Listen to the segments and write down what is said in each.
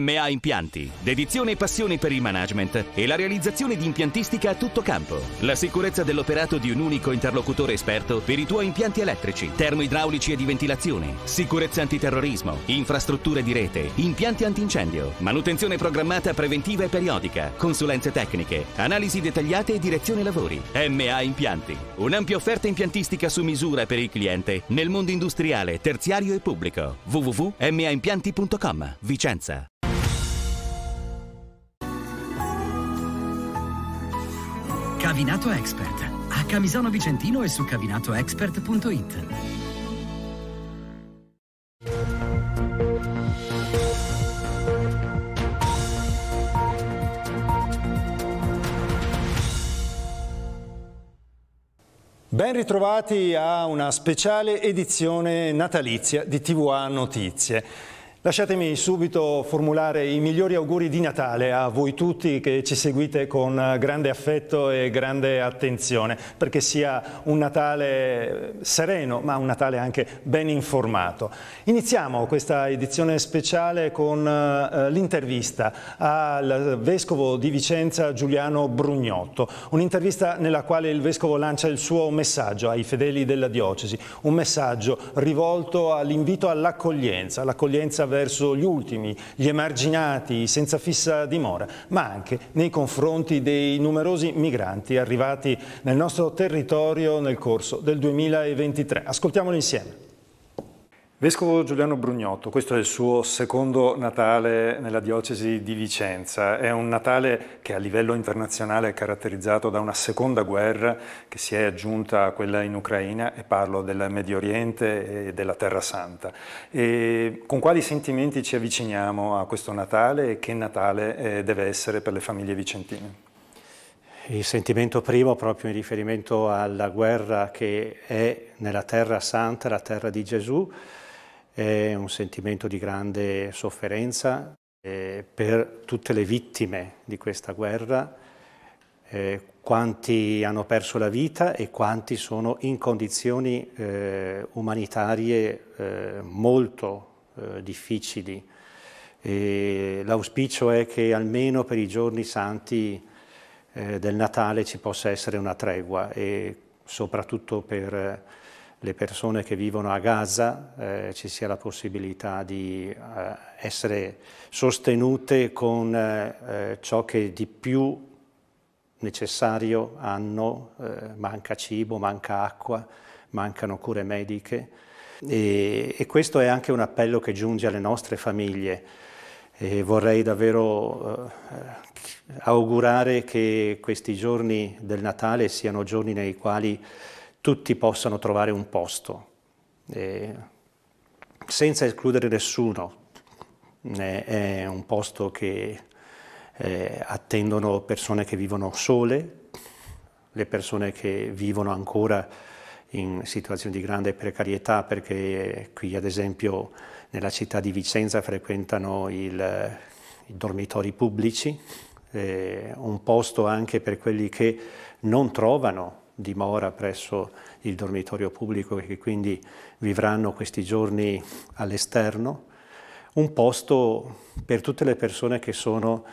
MA Impianti, dedizione e passione per il management e la realizzazione di impiantistica a tutto campo. La sicurezza dell'operato di un unico interlocutore esperto per i tuoi impianti elettrici, termoidraulici e di ventilazione, sicurezza antiterrorismo, infrastrutture di rete, impianti antincendio, manutenzione programmata preventiva e periodica, consulenze tecniche, analisi dettagliate e direzione lavori. MA Impianti, un'ampia offerta impiantistica su misura per il cliente nel mondo industriale, terziario e pubblico. www.maimpianti.com Vicenza Cavinato Expert. A Camisano Vicentino e su cavinatoexpert.it. Ben ritrovati a una speciale edizione natalizia di TVA Notizie. Lasciatemi subito formulare i migliori auguri di Natale a voi tutti che ci seguite con grande affetto e grande attenzione, perché sia un Natale sereno, ma un Natale anche ben informato. Iniziamo questa edizione speciale con eh, l'intervista al Vescovo di Vicenza Giuliano Brugnotto, un'intervista nella quale il Vescovo lancia il suo messaggio ai fedeli della Diocesi, un messaggio rivolto all'invito all'accoglienza, l'accoglienza verso verso gli ultimi, gli emarginati, senza fissa dimora, ma anche nei confronti dei numerosi migranti arrivati nel nostro territorio nel corso del 2023. Ascoltiamolo insieme. Vescovo Giuliano Brugnotto, questo è il suo secondo Natale nella diocesi di Vicenza. È un Natale che a livello internazionale è caratterizzato da una seconda guerra che si è aggiunta a quella in Ucraina e parlo del Medio Oriente e della Terra Santa. E con quali sentimenti ci avviciniamo a questo Natale e che Natale eh, deve essere per le famiglie vicentine? Il sentimento primo proprio in riferimento alla guerra che è nella terra santa, la terra di Gesù, è un sentimento di grande sofferenza eh, per tutte le vittime di questa guerra, eh, quanti hanno perso la vita e quanti sono in condizioni eh, umanitarie molto difficili. l'auspicio è che almeno per i giorni santi eh, del Natale ci possa essere una tregua e soprattutto per eh, le persone che vivono a Gaza eh, ci sia la possibilità di eh, essere sostenute con eh, eh ciò che di più necessario hanno, eh, manca cibo, manca acqua, mancano cure mediche e, e, questo è anche un appello che giunge alle nostre famiglie e vorrei davvero augurare che questi giorni del Natale siano giorni nei quali tutti possano trovare un posto, eh, senza escludere nessuno. Eh, è un posto che eh, attendono persone che vivono sole, le persone che vivono ancora in situazioni di grande precarietà, perché qui ad esempio nella città di Vicenza frequentano il, i dormitori pubblici, eh, un posto anche per quelli che non trovano dimora presso il dormitorio pubblico e che quindi vivranno questi giorni all'esterno, un posto per tutte le persone che sono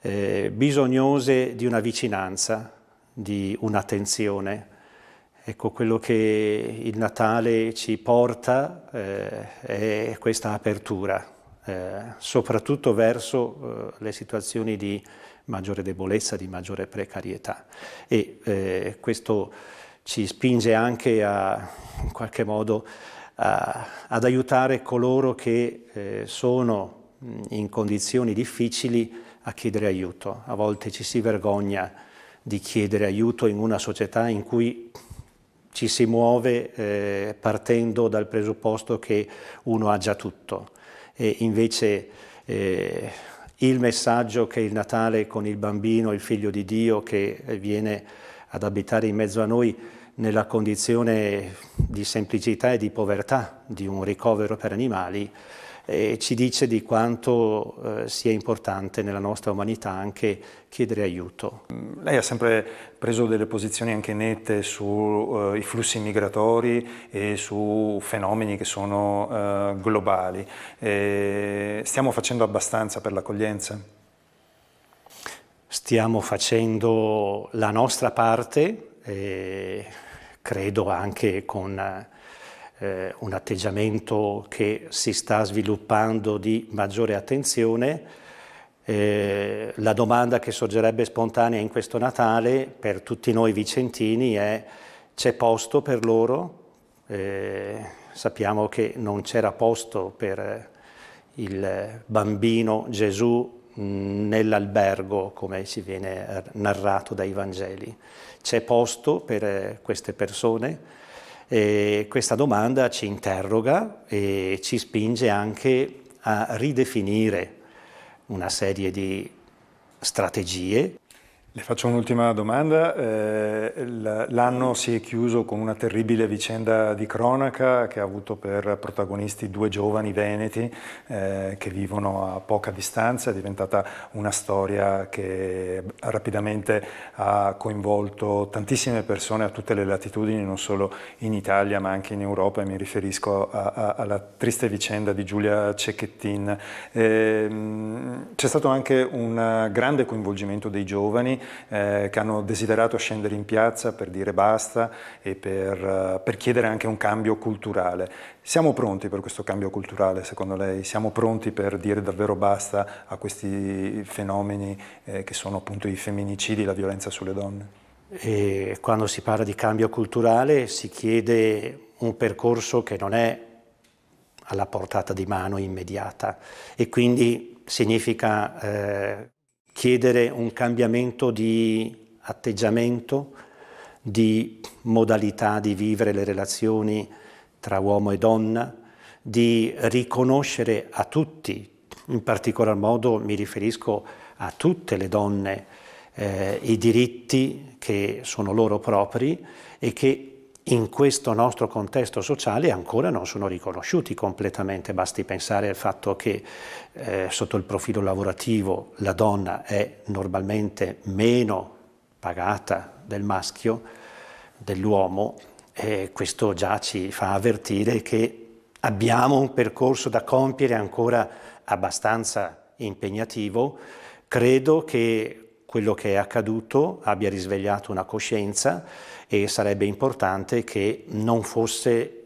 eh, bisognose di una vicinanza, di un'attenzione. Ecco, quello che il Natale ci porta eh, è questa apertura, eh, soprattutto verso eh, le situazioni di maggiore debolezza, di maggiore precarietà. E eh, questo ci spinge anche a, in qualche modo a, ad aiutare coloro che eh, sono in condizioni difficili a chiedere aiuto. A volte ci si vergogna di chiedere aiuto in una società in cui ci si muove eh, partendo dal presupposto che uno ha già tutto e invece eh, il messaggio che il Natale con il bambino, il figlio di Dio che viene ad abitare in mezzo a noi nella condizione di semplicità e di povertà di un ricovero per animali, eh, ci dice di quanto eh, sia importante nella nostra umanità anche chiedere aiuto. Mm, lei ha sempre preso delle posizioni anche nette sui eh, flussi migratori e su fenomeni che sono eh, globali. stiamo facendo abbastanza per l'accoglienza? Stiamo facendo la nostra parte, credo anche con eh, eh, un atteggiamento che si sta sviluppando di maggiore attenzione. Eh, la domanda che sorgerebbe spontanea in questo Natale per tutti noi vicentini è c'è posto per loro? Eh, sappiamo che non c'era posto per eh, il bambino Gesù mm, nell'albergo, come ci viene eh, narrato dai Vangeli. C'è posto per eh, queste persone? eh, questa domanda ci interroga e ci spinge anche a ridefinire una serie di strategie le faccio un'ultima domanda. Eh, l'anno si è chiuso con una terribile vicenda di cronaca che ha avuto per protagonisti due giovani veneti eh, che vivono a poca distanza. È diventata una storia che rapidamente ha coinvolto tantissime persone a tutte le latitudini, non solo in Italia ma anche in Europa. E mi riferisco a, a, alla triste vicenda di Giulia Cecchettin. Ehm, c'è stato anche un eh, grande coinvolgimento dei giovani eh, che hanno desiderato scendere in piazza per dire basta e per, eh, per chiedere anche un cambio culturale. Siamo pronti per questo cambio culturale, secondo lei? Siamo pronti per dire davvero basta a questi fenomeni eh, che sono appunto i femminicidi, la violenza sulle donne? E quando si parla di cambio culturale si chiede un percorso che non è alla portata di mano immediata e quindi significa eh, chiedere un cambiamento di atteggiamento, di modalità di vivere le relazioni tra uomo e donna, di riconoscere a tutti, in particolar modo mi riferisco a tutte le donne, eh, i diritti che sono loro propri e che in questo nostro contesto sociale ancora non sono riconosciuti completamente, basti pensare al fatto che eh, sotto il profilo lavorativo la donna è normalmente meno pagata del maschio, dell'uomo, e questo già ci fa avvertire che abbiamo un percorso da compiere ancora abbastanza impegnativo. Credo che quello che è accaduto abbia risvegliato una coscienza e sarebbe importante che non fosse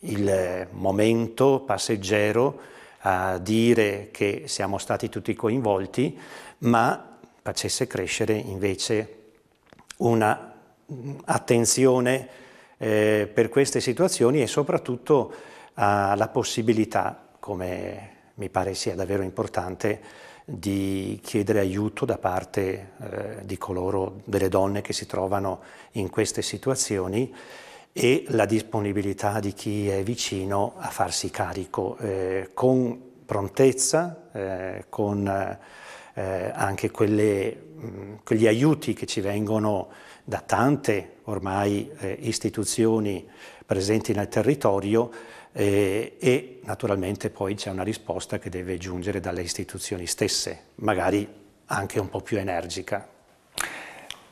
il eh, momento passeggero a dire che siamo stati tutti coinvolti, ma facesse crescere invece un'attenzione mm, eh, per queste situazioni e soprattutto alla ah, possibilità, come mi pare sia davvero importante, di chiedere aiuto da parte eh, di coloro, delle donne che si trovano in queste situazioni e la disponibilità di chi è vicino a farsi carico eh, con prontezza, eh, con eh, anche quelle, mh, quegli aiuti che ci vengono da tante ormai eh, istituzioni presenti nel territorio eh, e naturalmente poi c'è una risposta che deve giungere dalle istituzioni stesse, magari anche un po' più energica.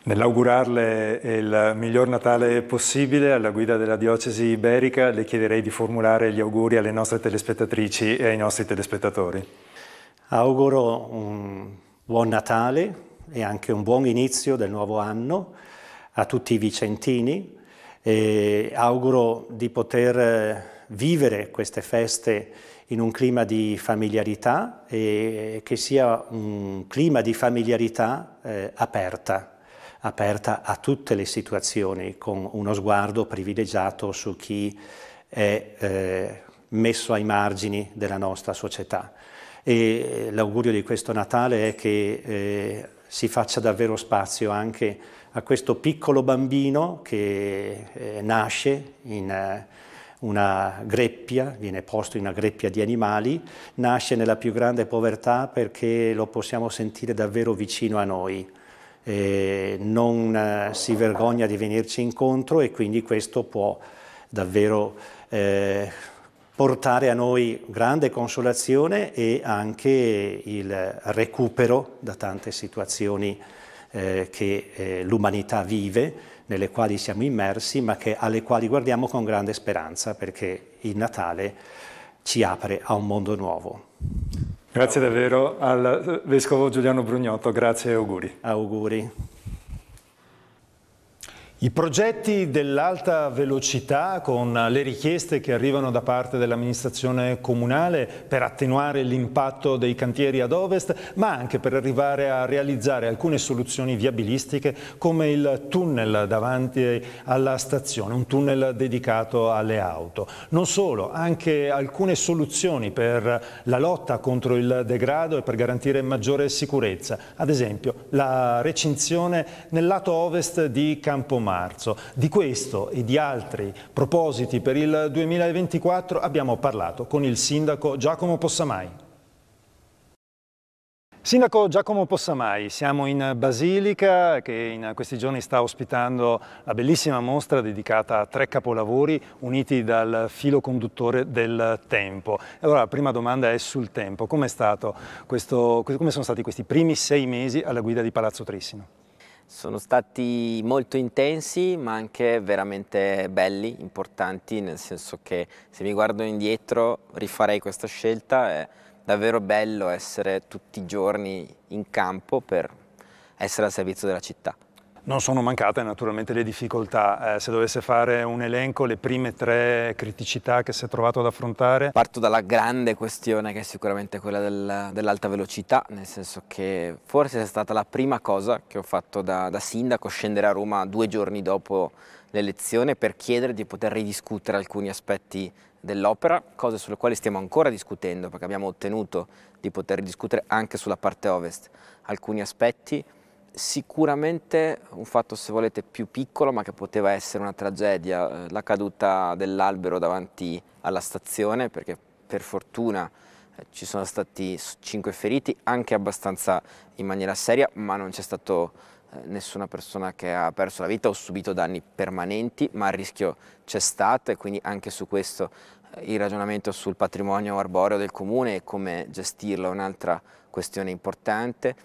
Nell'augurarle il miglior Natale possibile alla guida della Diocesi Iberica, le chiederei di formulare gli auguri alle nostre telespettatrici e ai nostri telespettatori. Auguro un buon Natale e anche un buon inizio del nuovo anno a tutti i vicentini e auguro di poter eh, vivere queste feste in un clima di familiarità e che sia un clima di familiarità eh, aperta, aperta a tutte le situazioni, con uno sguardo privilegiato su chi è eh, messo ai margini della nostra società. E l'augurio di questo Natale è che eh, si faccia davvero spazio anche a questo piccolo bambino che eh, nasce in eh, una greppia, viene posto in una greppia di animali, nasce nella più grande povertà perché lo possiamo sentire davvero vicino a noi. Eh, non si vergogna di venirci incontro e quindi questo può davvero eh, portare a noi grande consolazione e anche il recupero da tante situazioni eh, che eh, l'umanità vive, nelle quali siamo immersi, ma che, alle quali guardiamo con grande speranza, perché il Natale ci apre a un mondo nuovo. Grazie davvero al eh, Vescovo Giuliano Brugnotto, grazie e auguri. Auguri. I progetti dell'alta velocità con le richieste che arrivano da parte dell'amministrazione comunale per attenuare l'impatto dei cantieri ad ovest ma anche per arrivare a realizzare alcune soluzioni viabilistiche come il tunnel davanti alla stazione, un tunnel dedicato alle auto. Non solo, anche alcune soluzioni per la lotta contro il degrado e per garantire maggiore sicurezza, ad esempio la recinzione nel lato ovest di Campomar marzo. Di questo e di altri propositi per il 2024 abbiamo parlato con il sindaco Giacomo Possamai. Sindaco Giacomo Possamai, siamo in Basilica che in questi giorni sta ospitando la bellissima mostra dedicata a tre capolavori uniti dal filo conduttore del tempo. Allora la prima domanda è sul tempo, come, sono stati questi primi sei mesi alla guida di Palazzo Trissino? Sono stati molto intensi ma anche veramente belli, importanti, nel senso che se mi guardo indietro rifarei questa scelta, è davvero bello essere tutti i giorni in campo per essere al servizio della città. Non sono mancate naturalmente le difficoltà, eh, se dovesse fare un elenco le prime tre criticità che si è trovato ad affrontare. Parto dalla grande questione che è sicuramente quella del, dell'alta velocità, nel senso che forse è stata la prima cosa che ho fatto da, da sindaco, scendere a Roma due giorni dopo l'elezione per chiedere di poter ridiscutere alcuni aspetti dell'opera, cose sulle quali stiamo ancora discutendo perché abbiamo ottenuto di poter ridiscutere anche sulla parte ovest alcuni aspetti Sicuramente un fatto se volete più piccolo ma che poteva essere una tragedia, eh, la caduta dell'albero davanti alla stazione perché per fortuna eh, ci sono stati cinque feriti anche abbastanza in maniera seria ma non c'è stato eh, nessuna persona che ha perso la vita o subito danni permanenti ma il rischio c'è stato e quindi anche su questo il ragionamento sul patrimonio arboreo del comune e come gestirlo è un'altra questione importante.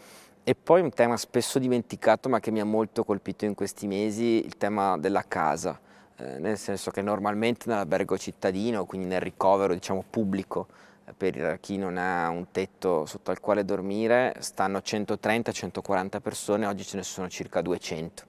E poi un tema spesso dimenticato ma che mi ha molto colpito in questi mesi, il tema della casa, eh, nel senso che normalmente nell'albergo cittadino, quindi nel ricovero diciamo, pubblico, eh, per chi non ha un tetto sotto al quale dormire, stanno 130-140 persone, oggi ce ne sono circa 200.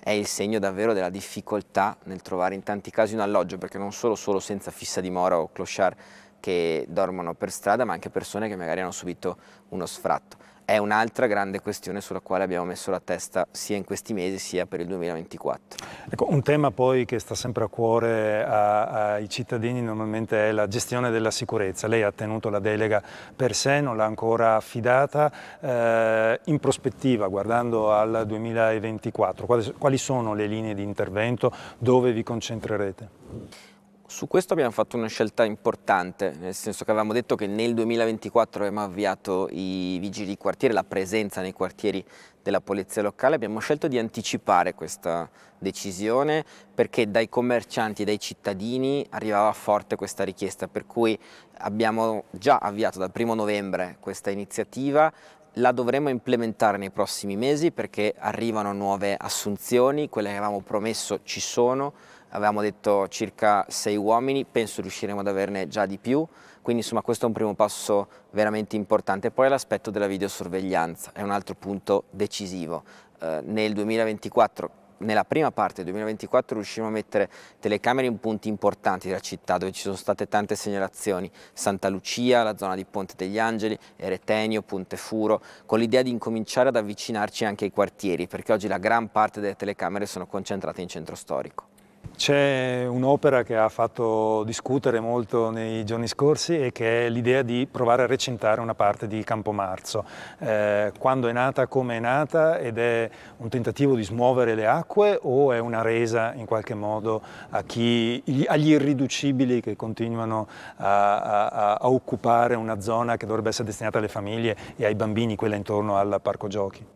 È il segno davvero della difficoltà nel trovare in tanti casi un alloggio, perché non solo, solo senza fissa dimora o clochard che dormono per strada, ma anche persone che magari hanno subito uno sfratto è un'altra grande questione sulla quale abbiamo messo la testa sia in questi mesi sia per il 2024. Ecco, un tema poi che sta sempre a cuore ai cittadini normalmente è la gestione della sicurezza. Lei ha tenuto la delega per sé, non l'ha ancora affidata. Eh, in prospettiva, guardando al 2024, quali, quali sono le linee di intervento? Dove vi concentrerete? Su questo abbiamo fatto una scelta importante, nel senso che avevamo detto che nel 2024 avremmo avviato i vigili di quartiere, la presenza nei quartieri della polizia locale, abbiamo scelto di anticipare questa decisione perché dai commercianti, dai cittadini arrivava forte questa richiesta, per cui abbiamo già avviato dal primo novembre questa iniziativa la dovremo implementare nei prossimi mesi perché arrivano nuove assunzioni, quelle che avevamo promesso ci sono, avevamo detto circa sei uomini, penso riusciremo ad averne già di più, quindi insomma questo è un primo passo veramente importante. Poi l'aspetto della videosorveglianza è un altro punto decisivo. Eh, nel 2024 nella prima parte del 2024 riusciremo a mettere telecamere in punti importanti della città dove ci sono state tante segnalazioni, Santa Lucia, la zona di Ponte degli Angeli, Eretenio, Ponte Furo, con l'idea di incominciare ad avvicinarci anche ai quartieri perché oggi la gran parte delle telecamere sono concentrate in centro storico. C'è un'opera che ha fatto discutere molto nei giorni scorsi e che è l'idea di provare a recintare una parte di Campomarzo. Eh, quando è nata, come è nata ed è un tentativo di smuovere le acque o è una resa in qualche modo chi, agli irriducibili che continuano a, a, a occupare una zona che dovrebbe essere destinata alle famiglie e ai bambini, quella intorno al parco giochi?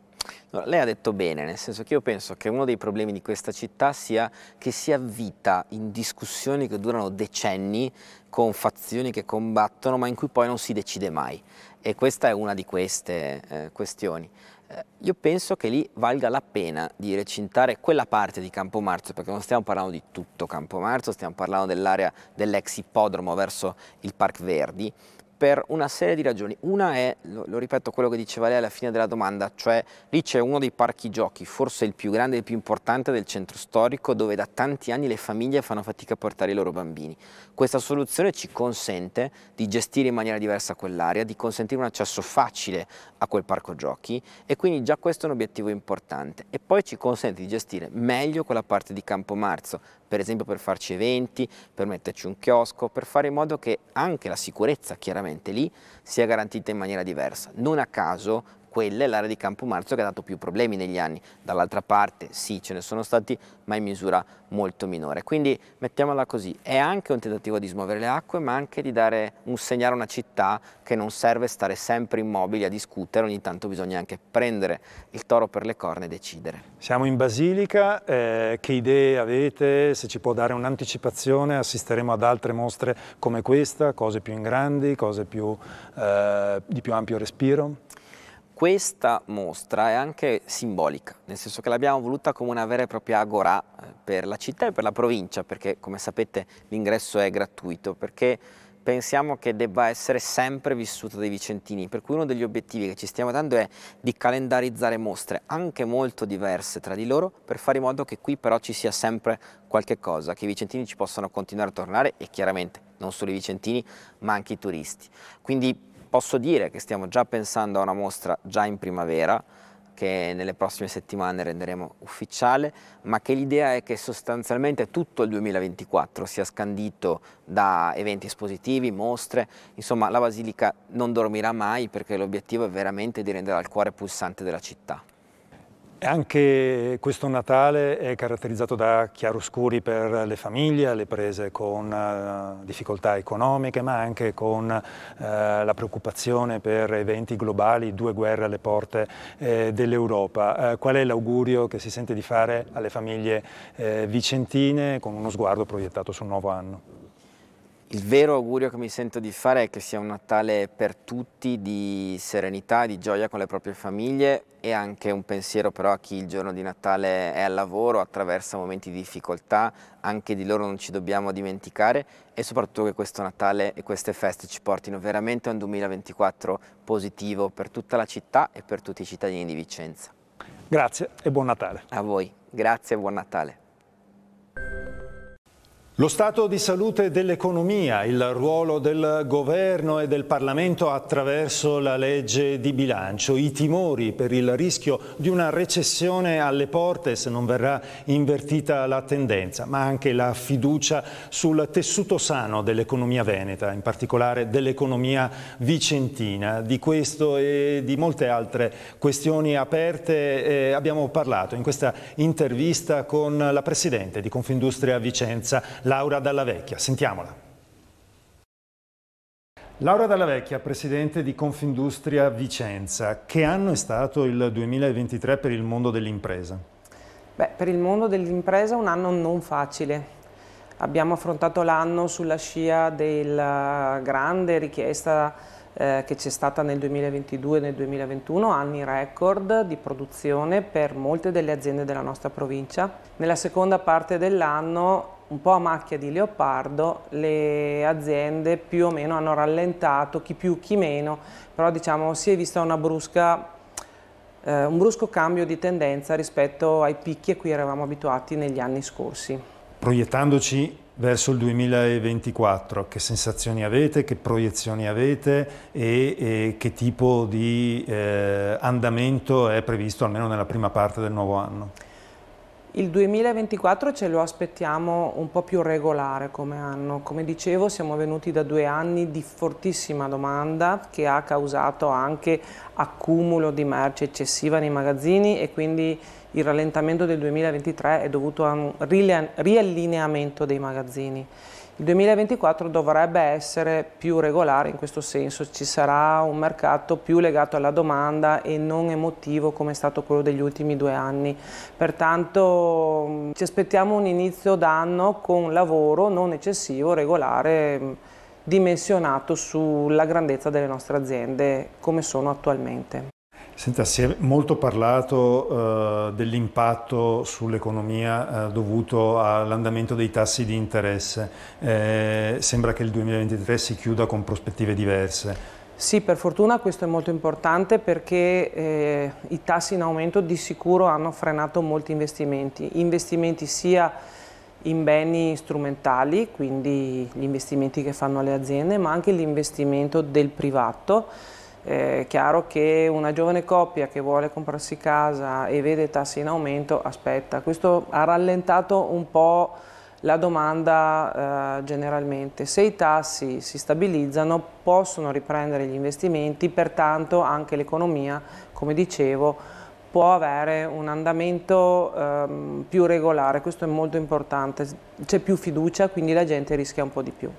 Allora, lei ha detto bene, nel senso che io penso che uno dei problemi di questa città sia che si avvita in discussioni che durano decenni con fazioni che combattono ma in cui poi non si decide mai e questa è una di queste eh, questioni. Eh, io penso che lì valga la pena di recintare quella parte di Campomarzo, perché non stiamo parlando di tutto Campomarzo, stiamo parlando dell'area dell'ex ippodromo verso il Parc Verdi, per una serie di ragioni. Una è, lo, lo, ripeto, quello che diceva lei alla fine della domanda, cioè lì c'è uno dei parchi giochi, forse il più grande e il più importante del centro storico, dove da tanti anni le famiglie fanno fatica a portare i loro bambini. Questa soluzione ci consente di gestire in maniera diversa quell'area, di consentire un accesso facile a quel parco giochi e quindi già questo è un obiettivo importante. E poi ci consente di gestire meglio quella parte di Campo Marzo, per esempio per farci eventi, per metterci un chiosco, per fare in modo che anche la sicurezza chiaramente lì sia garantita in maniera diversa. Non a caso quella è l'area di Campo Campomarzo che ha dato più problemi negli anni. Dall'altra parte sì, ce ne sono stati, ma in misura molto minore. Quindi mettiamola così, è anche un tentativo di smuovere le acque, ma anche di dare un segnale a una città che non serve stare sempre immobili a discutere, ogni tanto bisogna anche prendere il toro per le corna e decidere. Siamo in Basilica, eh, che idee avete? Se ci può dare un'anticipazione, assisteremo ad altre mostre come questa, cose più in grandi, cose più, eh, di più ampio respiro? Questa mostra è anche simbolica, nel senso che l'abbiamo voluta come una vera e propria agora eh, per la città e per la provincia, perché come sapete l'ingresso è gratuito, perché pensiamo che debba essere sempre vissuta dai vicentini, per cui uno degli obiettivi che ci stiamo dando è di calendarizzare mostre anche molto diverse tra di loro per fare in modo che qui però ci sia sempre qualche cosa, che i vicentini ci possano continuare a tornare e chiaramente non solo i vicentini ma anche i turisti. Quindi Posso dire che stiamo già pensando a una mostra già in primavera, che nelle prossime settimane renderemo ufficiale, ma che l'idea è che sostanzialmente tutto il 2024 sia scandito da eventi espositivi, mostre, insomma la Basilica non dormirà mai perché l'obiettivo è veramente di rendere il cuore pulsante della città. Anche questo Natale è caratterizzato da chiaroscuri per le famiglie, alle prese con eh, difficoltà economiche, ma anche con eh, la preoccupazione per eventi globali, due guerre alle porte eh, dell'Europa. qual è l'augurio che si sente di fare alle famiglie vicentine con uno sguardo proiettato sul nuovo anno? Il vero augurio che mi sento di fare è che sia un Natale per tutti di serenità, di gioia con le proprie famiglie e anche un pensiero però a chi il giorno di Natale è al lavoro, attraversa momenti di difficoltà, anche di loro non ci dobbiamo dimenticare e soprattutto che questo Natale e queste feste ci portino veramente a un 2024 positivo per tutta la città e per tutti i cittadini di Vicenza. Grazie e buon Natale. A voi, grazie e buon Natale. Lo stato di salute dell'economia, il ruolo del governo e del Parlamento attraverso la legge di bilancio, i timori per il rischio di una recessione alle porte se non verrà invertita la tendenza, ma anche la fiducia sul tessuto sano dell'economia veneta, in particolare dell'economia vicentina. Di questo e di molte altre questioni aperte eh, abbiamo parlato in questa intervista con la Presidente di Confindustria Vicenza, Laura Dalla Vecchia. Sentiamola. Laura Dalla Vecchia, presidente di Confindustria Vicenza, che anno è stato il 2023 per il mondo dell'impresa? Beh, per il mondo dell'impresa un anno non facile. Abbiamo affrontato l'anno sulla scia della eh, grande richiesta eh, che c'è stata nel 2022 e nel 2021, anni record di produzione per molte delle aziende della nostra provincia. Nella seconda parte dell'anno un po' a macchia di leopardo, le aziende più o meno hanno rallentato, chi più chi meno, però diciamo si è vista brusca, eh, un brusco cambio di tendenza rispetto ai picchi a cui eravamo abituati negli anni scorsi. Proiettandoci verso il 2024, che sensazioni avete, che proiezioni avete e, e che tipo di eh, andamento è previsto almeno nella prima parte del nuovo anno? Il 2024 ce lo aspettiamo un po' più regolare come anno. Come dicevo siamo venuti da due anni di fortissima domanda che ha causato anche accumulo di merce eccessiva nei magazzini e quindi il rallentamento del 2023 è dovuto a un riallineamento dei magazzini. Il 2024 dovrebbe essere più regolare in questo senso, ci sarà un mercato più legato alla domanda e non emotivo come è stato quello degli ultimi due anni. Pertanto mm, ci aspettiamo un inizio d'anno con lavoro non eccessivo, regolare, mm, dimensionato sulla grandezza delle nostre aziende come sono attualmente. Senta, si è molto parlato eh, dell'impatto sull'economia eh, dovuto all'andamento dei tassi di interesse. Eh, sembra che il 2023 si chiuda con prospettive diverse. Sì, per fortuna questo è molto importante perché eh, i tassi in aumento di sicuro hanno frenato molti investimenti, investimenti sia in beni strumentali, quindi gli investimenti che fanno le aziende, ma anche l'investimento del privato è chiaro che una giovane coppia che vuole comprarsi casa e vede tassi in aumento aspetta. Questo ha rallentato un po' la domanda eh, generalmente. Se i tassi si stabilizzano possono riprendere gli investimenti, pertanto anche l'economia, come dicevo, può avere un andamento ehm, più regolare, questo è molto importante, c'è più fiducia quindi la gente rischia un po' di più.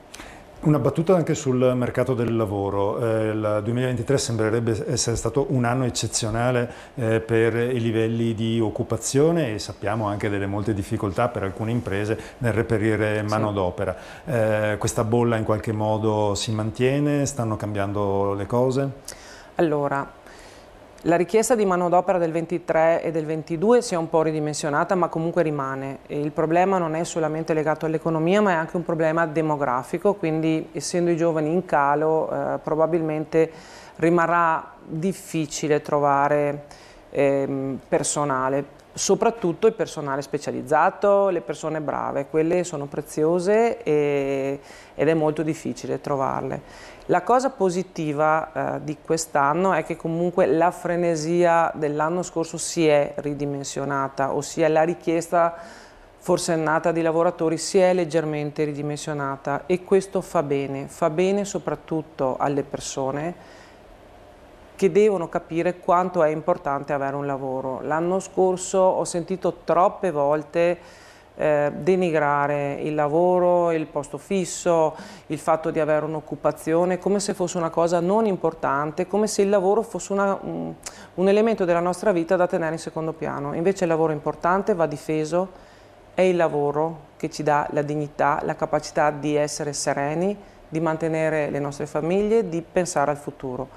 Una battuta anche sul mercato del lavoro. Eh, il 2023 sembrerebbe essere stato un anno eccezionale eh, per i livelli di occupazione e sappiamo anche delle molte difficoltà per alcune imprese nel reperire manodopera. Sì. Eh, questa bolla in qualche modo si mantiene? Stanno cambiando le cose? Allora, la richiesta di manodopera del 23 e del 22 si è un po' ridimensionata, ma comunque rimane. Il problema non è solamente legato all'economia, ma è anche un problema demografico, quindi essendo i giovani in calo, eh, probabilmente rimarrà difficile trovare eh, personale soprattutto il personale specializzato, le persone brave, quelle sono preziose e, ed è molto difficile trovarle. La cosa positiva eh, di quest'anno è che comunque la frenesia dell'anno scorso si è ridimensionata, ossia la richiesta forsennata di lavoratori si è leggermente ridimensionata e questo fa bene, fa bene soprattutto alle persone che devono capire quanto è importante avere un lavoro. L'anno scorso ho sentito troppe volte eh, denigrare il lavoro, il posto fisso, il fatto di avere un'occupazione, come se fosse una cosa non importante, come se il lavoro fosse una, mm, un, elemento della nostra vita da tenere in secondo piano. Invece il lavoro è importante, va difeso, è il lavoro che ci dà la dignità, la capacità di essere sereni, di mantenere le nostre famiglie, di pensare al futuro.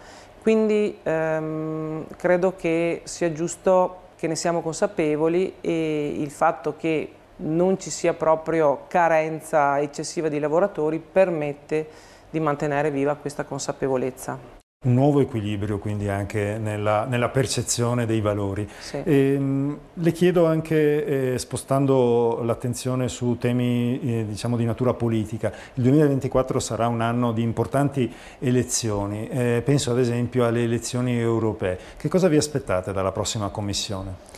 Quindi ehm, credo che sia giusto che ne siamo consapevoli e il fatto che non ci sia proprio carenza eccessiva di lavoratori permette di mantenere viva questa consapevolezza. Un nuovo equilibrio quindi anche nella, nella percezione dei valori. Sì. E, ehm, le chiedo anche, eh, spostando l'attenzione su temi eh, diciamo di natura politica, il 2024 sarà un anno di importanti elezioni, eh, penso ad esempio alle elezioni europee. Che cosa vi aspettate dalla prossima Commissione?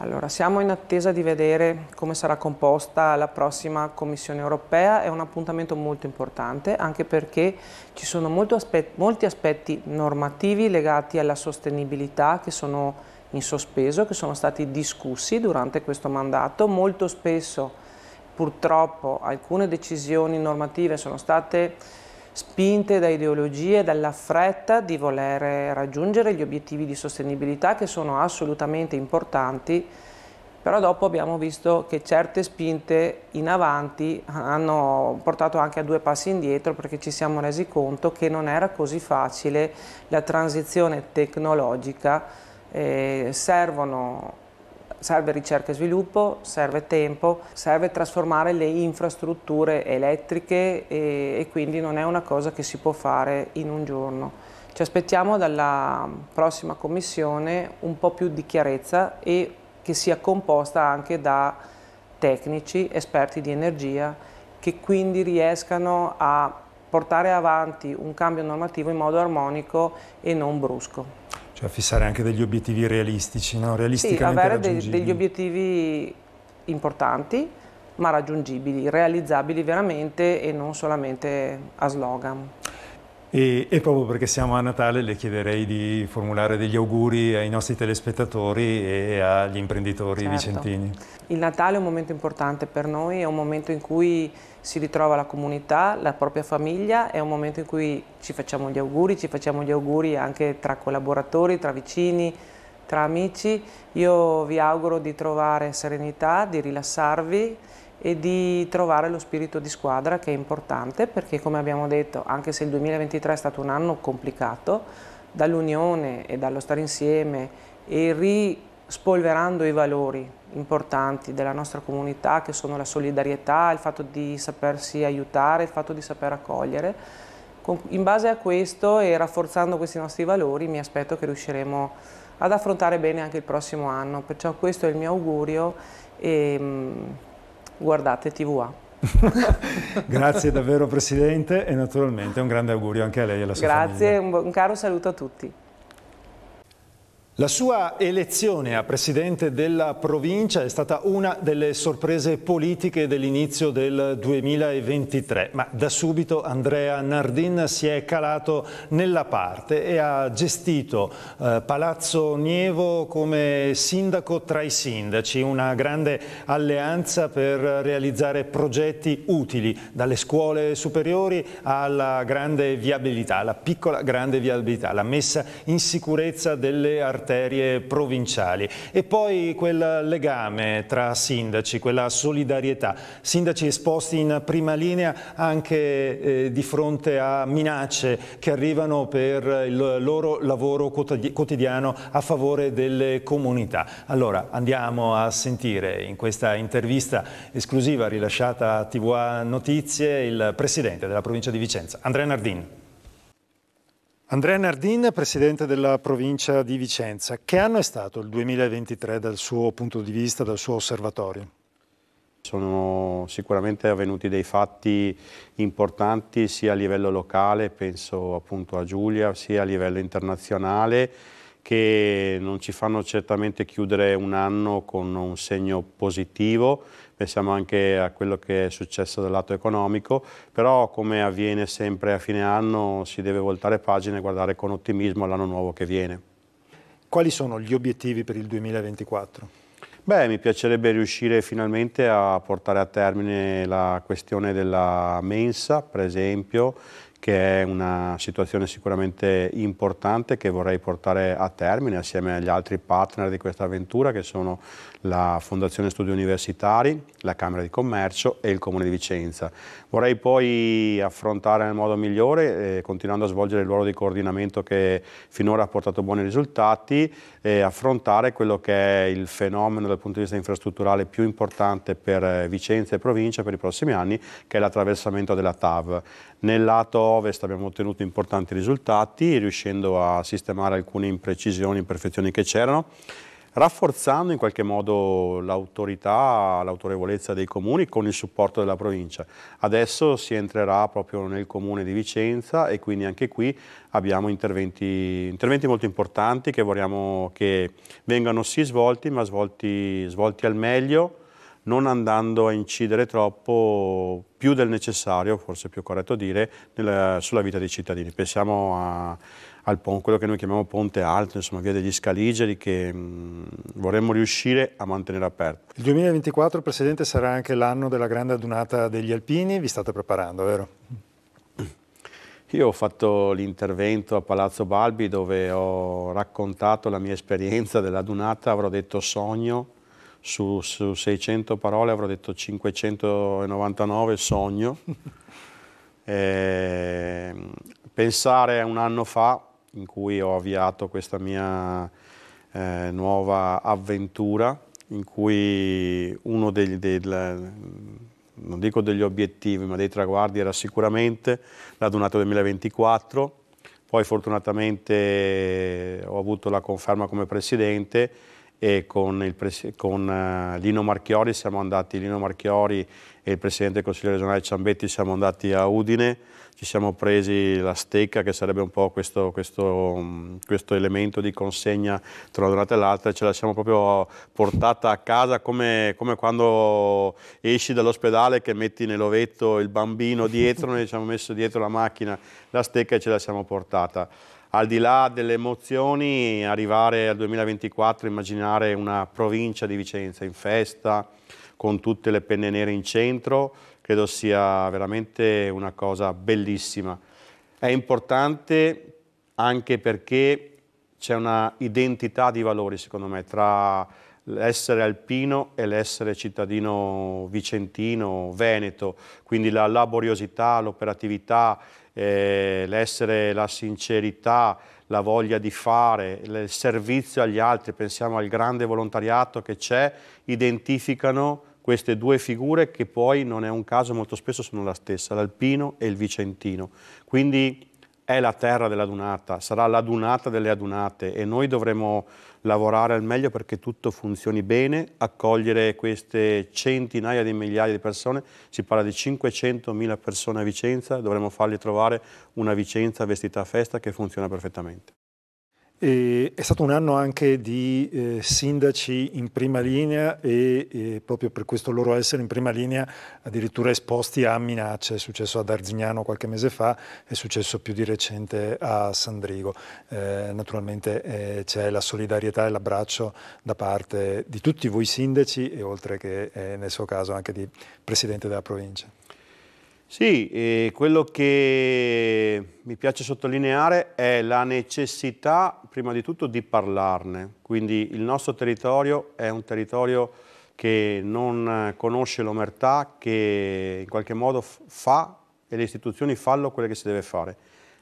Allora, siamo in attesa di vedere come sarà composta la prossima Commissione europea, è un appuntamento molto importante anche perché ci sono aspetti, molti aspetti normativi legati alla sostenibilità che sono in sospeso, che sono stati discussi durante questo mandato, molto spesso purtroppo alcune decisioni normative sono state spinte da ideologie, dalla fretta di voler raggiungere gli obiettivi di sostenibilità che sono assolutamente importanti, però dopo abbiamo visto che certe spinte in avanti hanno portato anche a due passi indietro perché ci siamo resi conto che non era così facile la transizione tecnologica, eh, servono Serve ricerca e sviluppo, serve tempo, serve trasformare le infrastrutture elettriche e, e quindi non è una cosa che si può fare in un giorno. Ci aspettiamo dalla prossima commissione un po' più di chiarezza e che sia composta anche da tecnici, esperti di energia, che quindi riescano a portare avanti un cambio normativo in modo armonico e non brusco. Cioè fissare anche degli obiettivi realistici, no? realisticamente sì, avere dei, degli obiettivi importanti, ma raggiungibili, realizzabili veramente e non solamente a slogan. E, e, proprio perché siamo a Natale le chiederei di formulare degli auguri ai nostri telespettatori e agli imprenditori certo. vicentini. Il Natale è un momento importante per noi, è un momento in cui si ritrova la comunità, la propria famiglia, è un momento in cui ci facciamo gli auguri, ci facciamo gli auguri anche tra collaboratori, tra vicini, tra amici. Io vi auguro di trovare serenità, di rilassarvi, e di trovare lo spirito di squadra che è importante perché come abbiamo detto anche se il 2023 è stato un anno complicato dall'unione e dallo stare insieme e rispolverando i valori importanti della nostra comunità che sono la solidarietà, il fatto di sapersi aiutare, il fatto di saper accogliere in base a questo e rafforzando questi nostri valori mi aspetto che riusciremo ad affrontare bene anche il prossimo anno perciò questo è il mio augurio e, mm, guardate TVA. Grazie davvero Presidente e naturalmente un grande augurio anche a lei e alla sua Grazie, famiglia. Grazie, un caro saluto a tutti. La sua elezione a presidente della provincia è stata una delle sorprese politiche dell'inizio del 2023, ma da subito Andrea Nardin si è calato nella parte e ha gestito eh, Palazzo Nievo come sindaco tra i sindaci, una grande alleanza per realizzare progetti utili, dalle scuole superiori alla grande viabilità, la piccola grande viabilità, la messa in sicurezza delle arterie arterie provinciali. E poi quel legame tra sindaci, quella solidarietà, sindaci esposti in prima linea anche eh, di fronte a minacce che arrivano per il loro lavoro quotidiano a favore delle comunità. Allora andiamo a sentire in questa intervista esclusiva rilasciata a TVA Notizie il presidente della provincia di Vicenza, Andrea Nardin. Andrea Nardin, presidente della provincia di Vicenza, che anno è stato il 2023 dal suo punto di vista, dal suo osservatorio? Sono sicuramente avvenuti dei fatti importanti sia a livello locale, penso appunto a Giulia, sia a livello internazionale che non ci fanno certamente chiudere un anno con un segno positivo pensiamo anche a quello che è successo dal lato economico, però come avviene sempre a fine anno si deve voltare pagina e guardare con ottimismo l'anno nuovo che viene. Quali sono gli obiettivi per il 2024? Beh, mi piacerebbe riuscire finalmente a portare a termine la questione della mensa, per esempio, che è una situazione sicuramente importante che vorrei portare a termine assieme agli altri partner di questa avventura che sono la Fondazione Studi Universitari, la Camera di Commercio e il Comune di Vicenza. Vorrei poi affrontare nel modo migliore, eh, continuando a svolgere il ruolo di coordinamento che finora ha portato buoni risultati, eh, affrontare quello che è il fenomeno dal punto di vista infrastrutturale più importante per eh, Vicenza e provincia per i prossimi anni, che è l'attraversamento della TAV. Nel lato ovest abbiamo ottenuto importanti risultati, riuscendo a sistemare alcune imprecisioni, imperfezioni che c'erano, rafforzando in qualche modo l'autorità, l'autorevolezza dei comuni con il supporto della provincia. Adesso si entrerà proprio nel comune di Vicenza e quindi anche qui abbiamo interventi, interventi molto importanti che vogliamo che vengano sì svolti, ma svolti, svolti al meglio, non andando a incidere troppo, più del necessario, forse è più corretto dire, nella, sulla vita dei cittadini. Pensiamo a, al quello che noi chiamiamo Ponte Alto, insomma via degli Scaligeri, che mh, mm, vorremmo riuscire a mantenere aperto. Il 2024, Presidente, sarà anche l'anno della grande adunata degli alpini, vi state preparando, vero? Io ho fatto l'intervento a Palazzo Balbi dove ho raccontato la mia esperienza della dell'adunata, avrò detto sogno, su, su 600 parole avrò detto 599 sogno. e, ehm, pensare a un anno fa in cui ho avviato questa mia eh, nuova avventura, in cui uno degli, del, non dico degli obiettivi, ma dei traguardi era sicuramente la Donato 2024. Poi fortunatamente ho avuto la conferma come presidente e con, il, con eh, Lino Marchiori siamo andati, Lino Marchiori e il Presidente del Consiglio regionale Ciambetti siamo andati a Udine, ci siamo presi la stecca che sarebbe un po' questo, questo, mm, questo elemento di consegna tra una giornata e l'altra, e ce la siamo proprio portata a casa come, come quando esci dall'ospedale che metti nell'ovetto il bambino dietro, noi ci siamo messo dietro la macchina la stecca e ce la siamo portata al di là delle emozioni, arrivare al 2024, immaginare una provincia di Vicenza in festa, con tutte le penne nere in centro, credo sia veramente una cosa bellissima. È importante anche perché c'è una identità di valori, secondo me, tra l'essere alpino e l'essere cittadino vicentino, veneto, quindi la laboriosità, l'operatività, eh, l'essere, la sincerità, la voglia di fare, il servizio agli altri, pensiamo al grande volontariato che c'è, identificano queste due figure che poi non è un caso, molto spesso sono la stessa, l'alpino e il vicentino. Quindi è la terra dell'adunata, sarà l'adunata delle adunate e noi dovremo lavorare al meglio perché tutto funzioni bene, accogliere queste centinaia di migliaia di persone, si parla di 500.000 persone a Vicenza, dovremo fargli trovare una Vicenza vestita a festa che funziona perfettamente. E è stato un anno anche di eh, sindaci in prima linea e, e, proprio per questo loro essere in prima linea addirittura esposti a minacce, è successo ad Arzignano qualche mese fa, è successo più di recente a Sandrigo. Eh, naturalmente eh, c'è la solidarietà e l'abbraccio da parte di tutti voi sindaci e oltre che eh, nel suo caso anche di Presidente della provincia. Sì, eh, quello che mi piace sottolineare è la necessità, prima di tutto, di parlarne. Quindi il nostro territorio è un territorio che non conosce l'omertà, che in qualche modo fa e le istituzioni fanno quello che si deve fare.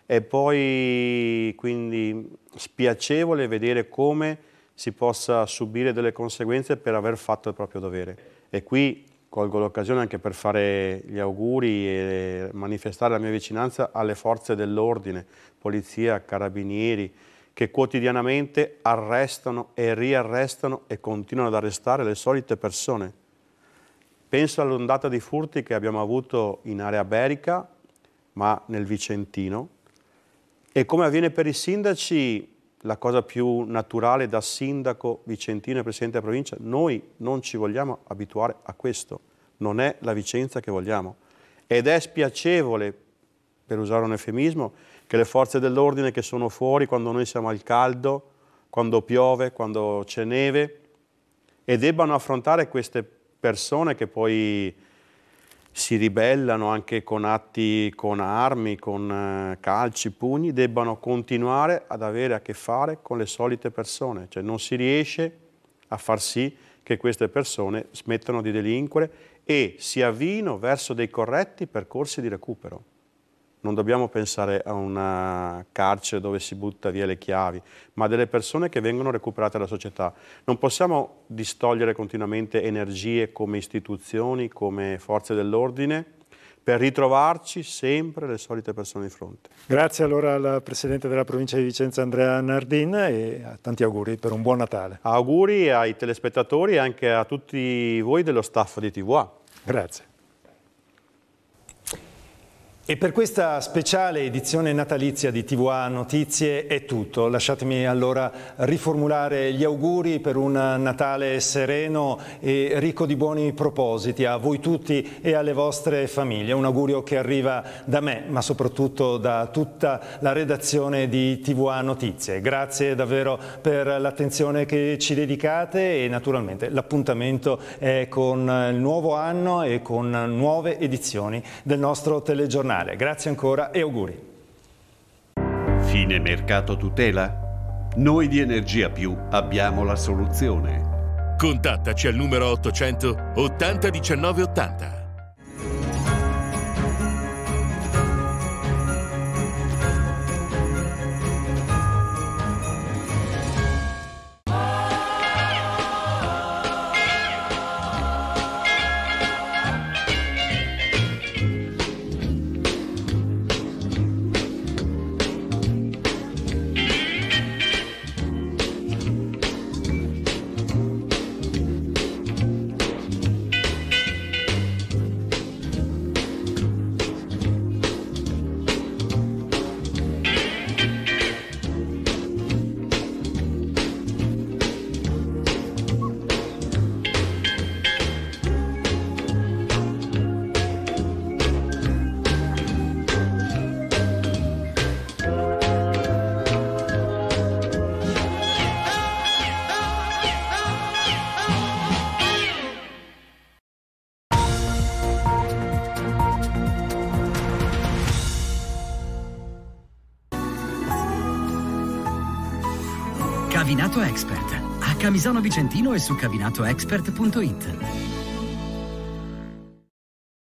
È poi quindi spiacevole vedere come si possa subire delle conseguenze per aver fatto il proprio dovere. E qui Colgo l'occasione anche per fare gli auguri e manifestare la mia vicinanza alle forze dell'ordine, polizia, carabinieri, che quotidianamente arrestano e riarrestano e continuano ad arrestare le solite persone. Penso all'ondata di furti che abbiamo avuto in area berica, ma nel Vicentino, e come avviene per i sindaci la cosa più naturale da sindaco vicentino e presidente della provincia, noi non ci vogliamo abituare a questo, non è la Vicenza che vogliamo. Ed è spiacevole, per usare un eufemismo, che le forze dell'ordine che sono fuori quando noi siamo al caldo, quando piove, quando c'è neve, e debbano affrontare queste persone che poi si ribellano anche con atti, con armi, con eh, calci, pugni, debbano continuare ad avere a che fare con le solite persone. Cioè non si riesce a far sì che queste persone smettano di delinquere e si avvino verso dei corretti percorsi di recupero non dobbiamo pensare a una carcere dove si butta via le chiavi, ma delle persone che vengono recuperate dalla società. Non possiamo distogliere continuamente energie come istituzioni, come forze dell'ordine, per ritrovarci sempre le solite persone di fronte. Grazie allora al Presidente della Provincia di Vicenza Andrea Nardin e tanti auguri per un buon Natale. Auguri ai telespettatori e anche a tutti voi dello staff di TVA. Grazie. E per questa speciale edizione natalizia di TVA Notizie è tutto. Lasciatemi allora riformulare gli auguri per un Natale sereno e ricco di buoni propositi a voi tutti e alle vostre famiglie. Un augurio che arriva da me, ma soprattutto da tutta la redazione di TVA Notizie. Grazie davvero per l'attenzione che ci dedicate e naturalmente l'appuntamento è con il nuovo anno e con nuove edizioni del nostro telegiornale settimane. Grazie ancora e auguri. Fine mercato tutela? Noi di Energia Più abbiamo la soluzione. Contattaci al numero 800 80 19 80. Cabinato Expert. A Camisano Vicentino e su cabinatoexpert.it.